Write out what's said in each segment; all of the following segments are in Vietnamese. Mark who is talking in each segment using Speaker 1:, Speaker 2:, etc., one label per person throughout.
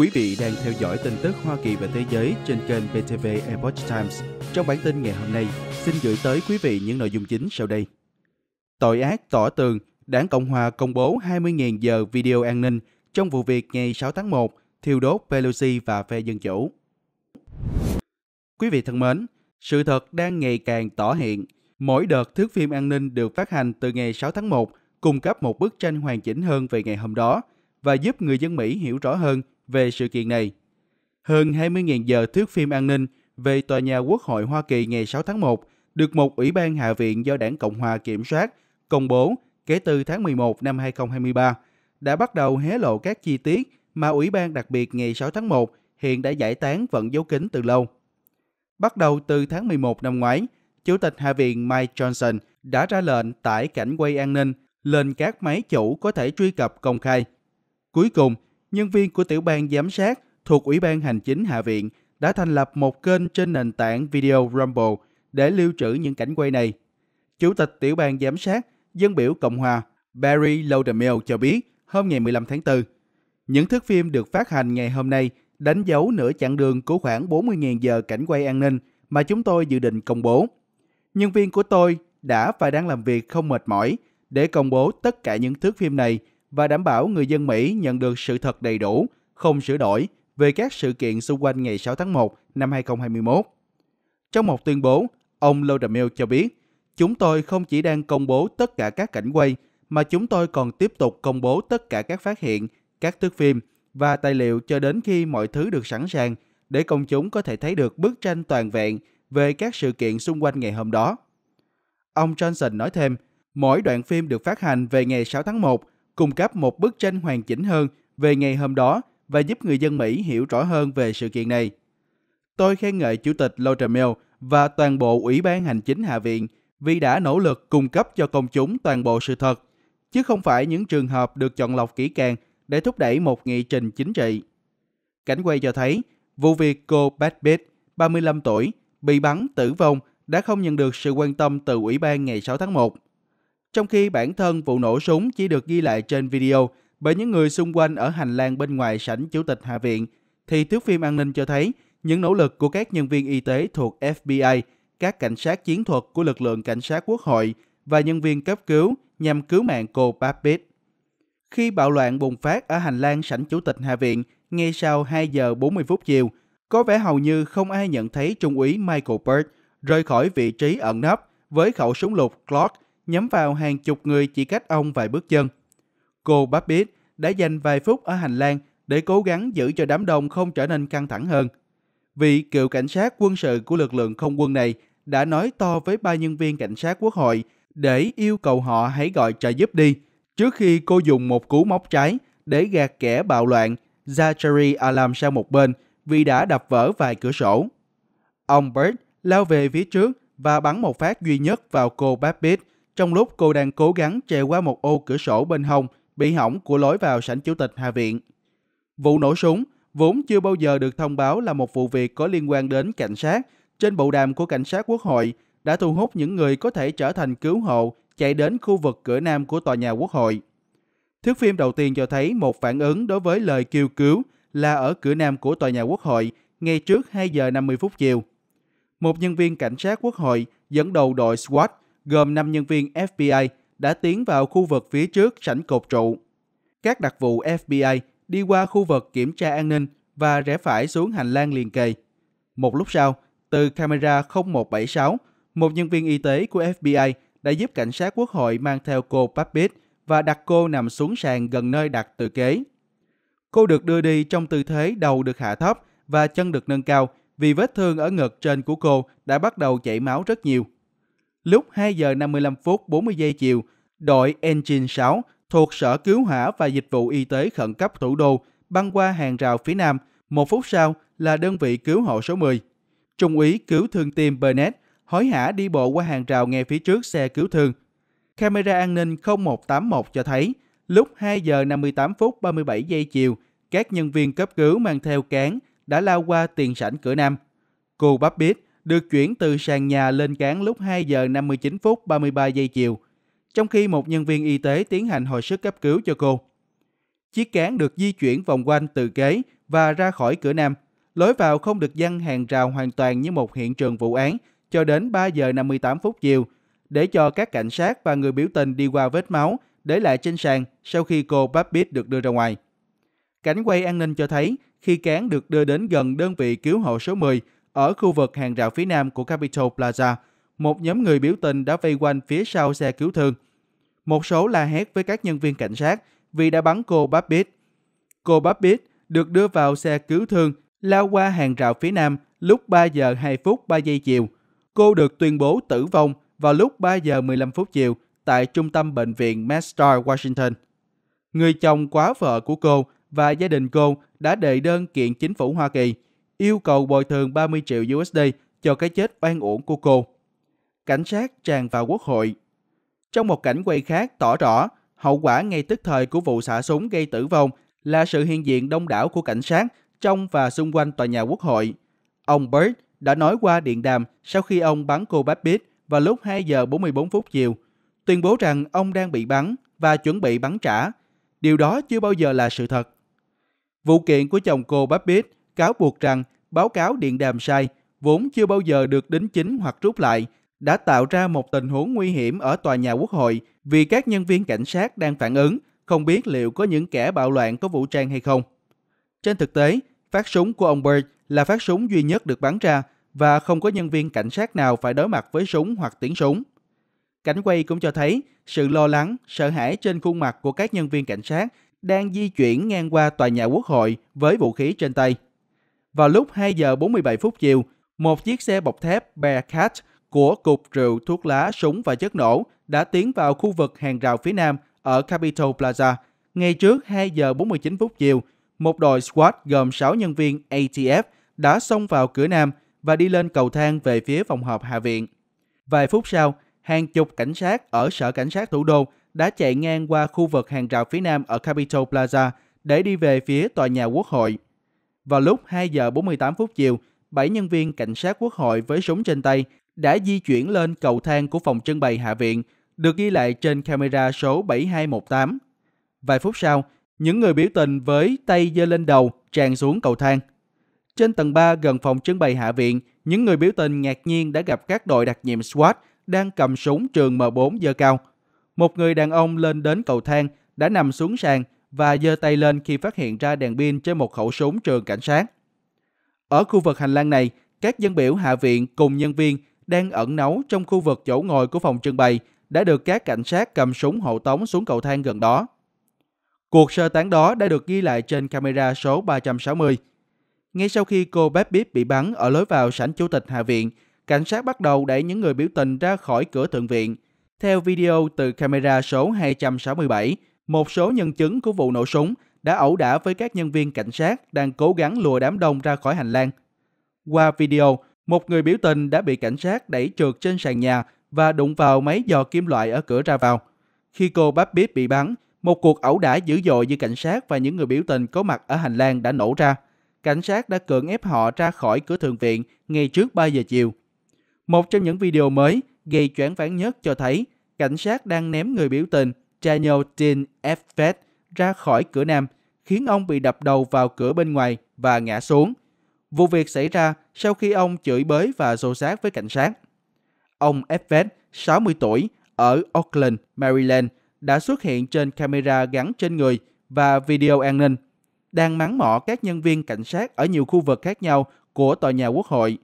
Speaker 1: Quý vị đang theo dõi tin tức Hoa Kỳ và thế giới trên kênh BTV Epoch Times. Trong bản tin ngày hôm nay, xin gửi tới quý vị những nội dung chính sau đây. Tội ác tỏ tường, Đảng Cộng Hòa công bố 20.000 giờ video an ninh trong vụ việc ngày 6 tháng 1 thiêu đốt Pelosi và phe Dân Chủ. Quý vị thân mến, sự thật đang ngày càng tỏ hiện. Mỗi đợt thước phim an ninh được phát hành từ ngày 6 tháng 1 cung cấp một bức tranh hoàn chỉnh hơn về ngày hôm đó và giúp người dân Mỹ hiểu rõ hơn về sự kiện này. Hơn 20.000 giờ thước phim an ninh về tòa nhà Quốc hội Hoa Kỳ ngày 6 tháng 1 được một ủy ban hạ viện do Đảng Cộng hòa kiểm soát công bố kể từ tháng 11 năm 2023 đã bắt đầu hé lộ các chi tiết mà ủy ban đặc biệt ngày 6 tháng 1 hiện đã giải tán vận dấu kín từ lâu. Bắt đầu từ tháng 11 năm ngoái, Chủ tịch Hạ viện Mike Johnson đã ra lệnh tải cảnh quay an ninh lên các máy chủ có thể truy cập công khai. Cuối cùng, nhân viên của tiểu ban giám sát thuộc Ủy ban Hành chính Hạ viện đã thành lập một kênh trên nền tảng video Rumble để lưu trữ những cảnh quay này. Chủ tịch tiểu ban giám sát dân biểu Cộng hòa Barry Lauderdale cho biết hôm ngày 15 tháng 4, những thước phim được phát hành ngày hôm nay đánh dấu nửa chặng đường của khoảng 40.000 giờ cảnh quay an ninh mà chúng tôi dự định công bố. Nhân viên của tôi đã và đang làm việc không mệt mỏi để công bố tất cả những thước phim này và đảm bảo người dân Mỹ nhận được sự thật đầy đủ, không sửa đổi về các sự kiện xung quanh ngày 6 tháng 1 năm 2021. Trong một tuyên bố, ông Lauderdale cho biết, chúng tôi không chỉ đang công bố tất cả các cảnh quay, mà chúng tôi còn tiếp tục công bố tất cả các phát hiện, các thước phim và tài liệu cho đến khi mọi thứ được sẵn sàng để công chúng có thể thấy được bức tranh toàn vẹn về các sự kiện xung quanh ngày hôm đó. Ông Johnson nói thêm, mỗi đoạn phim được phát hành về ngày 6 tháng 1 cung cấp một bức tranh hoàn chỉnh hơn về ngày hôm đó và giúp người dân Mỹ hiểu rõ hơn về sự kiện này. Tôi khen ngợi Chủ tịch Laudermill và toàn bộ Ủy ban Hành chính Hạ viện vì đã nỗ lực cung cấp cho công chúng toàn bộ sự thật, chứ không phải những trường hợp được chọn lọc kỹ càng để thúc đẩy một nghị trình chính trị. Cảnh quay cho thấy, vụ việc cô Badbit, 35 tuổi, bị bắn tử vong đã không nhận được sự quan tâm từ Ủy ban ngày 6 tháng 1 trong khi bản thân vụ nổ súng chỉ được ghi lại trên video bởi những người xung quanh ở hành lang bên ngoài sảnh Chủ tịch Hạ viện, thì thước phim an ninh cho thấy những nỗ lực của các nhân viên y tế thuộc FBI, các cảnh sát chiến thuật của lực lượng cảnh sát quốc hội và nhân viên cấp cứu nhằm cứu mạng cô Papit. Khi bạo loạn bùng phát ở hành lang sảnh Chủ tịch Hạ viện ngay sau 2 giờ 40 phút chiều, có vẻ hầu như không ai nhận thấy Trung úy Michael Bird rời khỏi vị trí ẩn nấp với khẩu súng lục Glock nhắm vào hàng chục người chỉ cách ông vài bước chân. Cô Babbitt đã dành vài phút ở hành lang để cố gắng giữ cho đám đông không trở nên căng thẳng hơn. Vị cựu cảnh sát quân sự của lực lượng không quân này đã nói to với ba nhân viên cảnh sát quốc hội để yêu cầu họ hãy gọi trợ giúp đi trước khi cô dùng một cú móc trái để gạt kẻ bạo loạn Zachary Alam sang một bên vì đã đập vỡ vài cửa sổ. Ông Bird lao về phía trước và bắn một phát duy nhất vào cô Babbitt trong lúc cô đang cố gắng trèo qua một ô cửa sổ bên hông bị hỏng của lối vào sảnh chủ tịch Hạ viện. Vụ nổ súng vốn chưa bao giờ được thông báo là một vụ việc có liên quan đến cảnh sát trên bộ đàm của cảnh sát quốc hội đã thu hút những người có thể trở thành cứu hộ chạy đến khu vực cửa nam của tòa nhà quốc hội. Thước phim đầu tiên cho thấy một phản ứng đối với lời kêu cứu là ở cửa nam của tòa nhà quốc hội ngay trước 2 giờ 50 phút chiều. Một nhân viên cảnh sát quốc hội dẫn đầu đội SWAT gồm 5 nhân viên FBI đã tiến vào khu vực phía trước sảnh cột trụ. Các đặc vụ FBI đi qua khu vực kiểm tra an ninh và rẽ phải xuống hành lang liền kề. Một lúc sau, từ camera 0176, một nhân viên y tế của FBI đã giúp cảnh sát quốc hội mang theo cô Papit và đặt cô nằm xuống sàn gần nơi đặt tự kế. Cô được đưa đi trong tư thế đầu được hạ thấp và chân được nâng cao vì vết thương ở ngực trên của cô đã bắt đầu chảy máu rất nhiều lúc 2 giờ 55 phút 40 giây chiều, đội Engine 6 thuộc Sở Cứu hỏa và Dịch vụ Y tế Khẩn cấp thủ đô băng qua hàng rào phía nam, một phút sau là đơn vị cứu hộ số 10. Trung úy cứu thương tim Burnett hối hả đi bộ qua hàng rào ngay phía trước xe cứu thương. Camera an ninh 0181 cho thấy, lúc 2 giờ 58 phút 37 giây chiều, các nhân viên cấp cứu mang theo cán đã lao qua tiền sảnh cửa nam. Cô bắp biết được chuyển từ sàn nhà lên cán lúc 2 giờ 59 phút 33 giây chiều, trong khi một nhân viên y tế tiến hành hồi sức cấp cứu cho cô. Chiếc cán được di chuyển vòng quanh từ ghế và ra khỏi cửa nam. Lối vào không được dăng hàng rào hoàn toàn như một hiện trường vụ án cho đến 3 giờ 58 phút chiều, để cho các cảnh sát và người biểu tình đi qua vết máu để lại trên sàn sau khi cô Babbitt được đưa ra ngoài. Cảnh quay an ninh cho thấy khi cán được đưa đến gần đơn vị cứu hộ số 10 ở khu vực hàng rào phía nam của Capitol Plaza, một nhóm người biểu tình đã vây quanh phía sau xe cứu thương. Một số la hét với các nhân viên cảnh sát vì đã bắn cô Babbitt. Cô Babbitt được đưa vào xe cứu thương lao qua hàng rào phía nam lúc 3 giờ 2 phút 3 giây chiều. Cô được tuyên bố tử vong vào lúc 3 giờ 15 phút chiều tại trung tâm bệnh viện MedStar Washington. Người chồng quá vợ của cô và gia đình cô đã đệ đơn kiện chính phủ Hoa Kỳ – yêu cầu bồi thường 30 triệu USD cho cái chết oan uổng của cô. Cảnh sát tràn vào quốc hội. Trong một cảnh quay khác tỏ rõ, hậu quả ngay tức thời của vụ xả súng gây tử vong là sự hiện diện đông đảo của cảnh sát trong và xung quanh tòa nhà quốc hội. Ông Bird đã nói qua điện đàm sau khi ông bắn cô Babbitt vào lúc 2 giờ 44 phút chiều, tuyên bố rằng ông đang bị bắn và chuẩn bị bắn trả. Điều đó chưa bao giờ là sự thật. Vụ kiện của chồng cô Babbitt cáo buộc rằng báo cáo điện đàm sai vốn chưa bao giờ được đính chính hoặc rút lại đã tạo ra một tình huống nguy hiểm ở tòa nhà quốc hội vì các nhân viên cảnh sát đang phản ứng không biết liệu có những kẻ bạo loạn có vũ trang hay không. Trên thực tế, phát súng của ông Bird là phát súng duy nhất được bắn ra và không có nhân viên cảnh sát nào phải đối mặt với súng hoặc tiếng súng. Cảnh quay cũng cho thấy sự lo lắng, sợ hãi trên khuôn mặt của các nhân viên cảnh sát đang di chuyển ngang qua tòa nhà quốc hội với vũ khí trên tay vào lúc 2 giờ 47 phút chiều, một chiếc xe bọc thép Bearcat của Cục Rượu, Thuốc lá, Súng và Chất nổ đã tiến vào khu vực hàng rào phía nam ở Capitol Plaza. Ngay trước 2 giờ 49 phút chiều, một đội SWAT gồm 6 nhân viên ATF đã xông vào cửa nam và đi lên cầu thang về phía phòng họp Hạ viện. Vài phút sau, hàng chục cảnh sát ở Sở Cảnh sát Thủ đô đã chạy ngang qua khu vực hàng rào phía nam ở Capitol Plaza để đi về phía tòa nhà Quốc hội. Vào lúc 2 giờ 48 phút chiều, 7 nhân viên cảnh sát quốc hội với súng trên tay đã di chuyển lên cầu thang của phòng trưng bày Hạ viện, được ghi lại trên camera số 7218. Vài phút sau, những người biểu tình với tay giơ lên đầu tràn xuống cầu thang. Trên tầng 3 gần phòng trưng bày Hạ viện, những người biểu tình ngạc nhiên đã gặp các đội đặc nhiệm SWAT đang cầm súng trường M4 giơ cao. Một người đàn ông lên đến cầu thang đã nằm xuống sàn và giơ tay lên khi phát hiện ra đèn pin trên một khẩu súng trường cảnh sát. Ở khu vực hành lang này, các dân biểu hạ viện cùng nhân viên đang ẩn náu trong khu vực chỗ ngồi của phòng trưng bày đã được các cảnh sát cầm súng hộ tống xuống cầu thang gần đó. Cuộc sơ tán đó đã được ghi lại trên camera số 360. Ngay sau khi cô Bepip bị bắn ở lối vào sảnh chủ tịch Hạ viện, cảnh sát bắt đầu đẩy những người biểu tình ra khỏi cửa thượng viện. Theo video từ camera số 267, một số nhân chứng của vụ nổ súng đã ẩu đả với các nhân viên cảnh sát đang cố gắng lùa đám đông ra khỏi hành lang. Qua video, một người biểu tình đã bị cảnh sát đẩy trượt trên sàn nhà và đụng vào máy dò kim loại ở cửa ra vào. Khi cô bắp Babbitt bị bắn, một cuộc ẩu đả dữ dội giữa cảnh sát và những người biểu tình có mặt ở hành lang đã nổ ra. Cảnh sát đã cưỡng ép họ ra khỏi cửa thượng viện ngay trước 3 giờ chiều. Một trong những video mới gây choáng váng nhất cho thấy cảnh sát đang ném người biểu tình Daniel Dean Effet ra khỏi cửa nam, khiến ông bị đập đầu vào cửa bên ngoài và ngã xuống. Vụ việc xảy ra sau khi ông chửi bới và xô xát với cảnh sát. Ông Effet, 60 tuổi, ở Oakland, Maryland, đã xuất hiện trên camera gắn trên người và video an ninh, đang mắng mỏ các nhân viên cảnh sát ở nhiều khu vực khác nhau của tòa nhà quốc hội.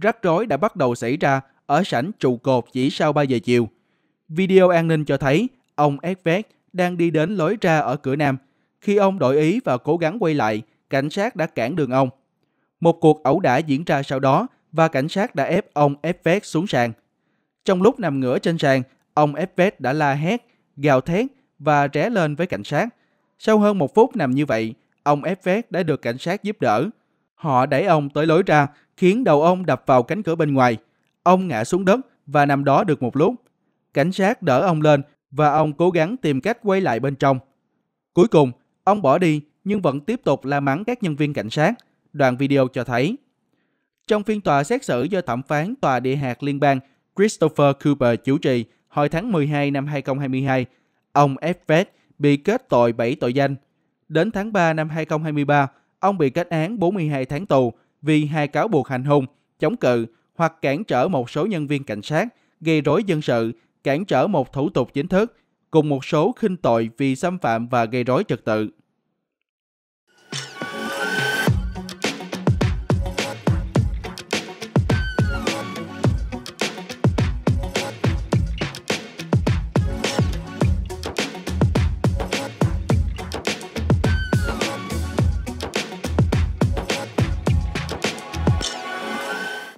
Speaker 1: Rắc rối đã bắt đầu xảy ra ở sảnh trụ cột chỉ sau 3 giờ chiều. Video an ninh cho thấy Ông Edved đang đi đến lối ra ở cửa nam. Khi ông đổi ý và cố gắng quay lại, cảnh sát đã cản đường ông. Một cuộc ẩu đả diễn ra sau đó và cảnh sát đã ép ông Edved xuống sàn. Trong lúc nằm ngửa trên sàn, ông Edved đã la hét, gào thét và ré lên với cảnh sát. Sau hơn một phút nằm như vậy, ông Edved đã được cảnh sát giúp đỡ. Họ đẩy ông tới lối ra, khiến đầu ông đập vào cánh cửa bên ngoài. Ông ngã xuống đất và nằm đó được một lúc. Cảnh sát đỡ ông lên và ông cố gắng tìm cách quay lại bên trong. Cuối cùng, ông bỏ đi nhưng vẫn tiếp tục la mắng các nhân viên cảnh sát. Đoạn video cho thấy. Trong phiên tòa xét xử do thẩm phán tòa địa hạt liên bang Christopher Cooper chủ trì hồi tháng 12 năm 2022, ông Effet bị kết tội 7 tội danh. Đến tháng 3 năm 2023, ông bị kết án 42 tháng tù vì hai cáo buộc hành hung, chống cự hoặc cản trở một số nhân viên cảnh sát, gây rối dân sự cản trở một thủ tục chính thức, cùng một số khinh tội vì xâm phạm và gây rối trật tự.